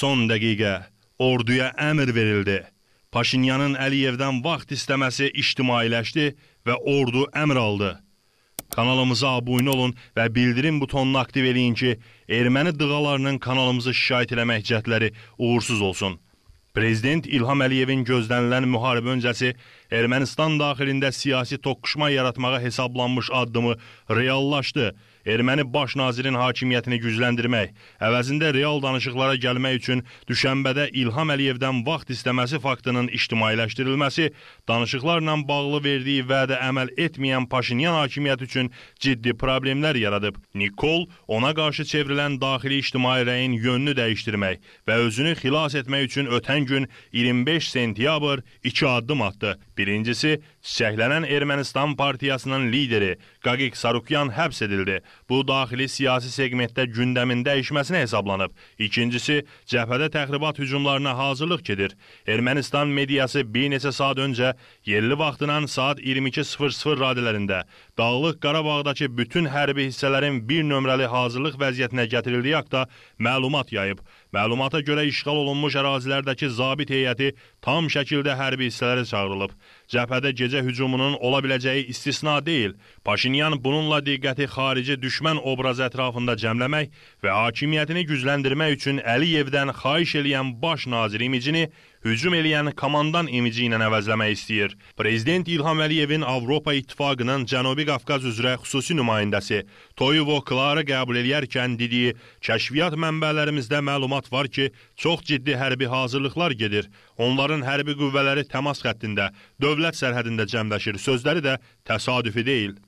Son dəqiqə orduya əmr verildi. Paşinyanın Əliyevdən vaxt istəməsi ictimailəşdi və ordu əmr aldı. Kanalımıza abunə olun və bildirim butonunu aktiv eləyin ki, erməni dığalarının kanalımızı şikayət eləmək cəhdləri uğursuz olsun. Prezident İlham Əliyevin gözlənilən müharibə öncəsi Ermənistan daxilində siyasi toqquşma yaratmağa hesablanmış addımı reallaşdı erməni baş nazirin hakimiyyətini gücləndirmək, əvəzində real danışıqlara gəlmək üçün düşənbədə İlham Əliyevdən vaxt istəməsi faktının ictimailəşdirilməsi, danışıqlarla bağlı verdiyi vədə əməl etməyən Paşinyan hakimiyyət üçün ciddi problemlər yaradıb. Nikol ona qarşı çevrilən daxili ictimai rəyin yönünü dəyişdirmək və özünü xilas etmək üçün ötən gün 25 sentyabr iki addım atdı. Birincisi, çiçəklənən Ermənistan partiyasının lideri Qagik Sarukyan həbs edildi. Bu daxili siyasi seqmentdə gündəmin dəyişməsinə hesablanıb. İkincisi, cəbhədə təxribat hücumlarına hazırlıq gedir. Ermənistan mediası bir neçə saat öncə yerli vaxtından saat 22:00 radələrində Dağlıq Qarabağdakı bütün hərbi hissələrin bir nömrəli hazırlıq vəziyyətinə gətirildiyi haqda məlumat yayıb. Məlumata görə işğal olunmuş ərazilərdəki zabit heyəti tam şəkildə hərbi hissələrə çağırılıb. Cəbhədə gecə hücumunun ola biləcəyi istisna deyil. Paşinyan bununla diqqəti xarici düşmən obrazı ətrafında cəmləmək və hakimiyyətini gücləndirmək üçün Əliyevdən xahiş eləyən baş nazir imicini hücum eləyən komandan imici ilə əvəzləmək istəyir. Prezident İlham Əliyevin Avropa İttifaqının Cənubi Qafqaz üzrə xüsusi nümayəndəsi Toyevo Klara qəbul eləyərkən dediyi, kəşfiyyat mənbələrimizdə məlumat var ki, çox ciddi hərbi hazırlıqlar gedir. Onların hərbi qüvvələri təmas xəttində, dövlət sərhədində cəmləşir. Sözləri də təsadüfi deyil.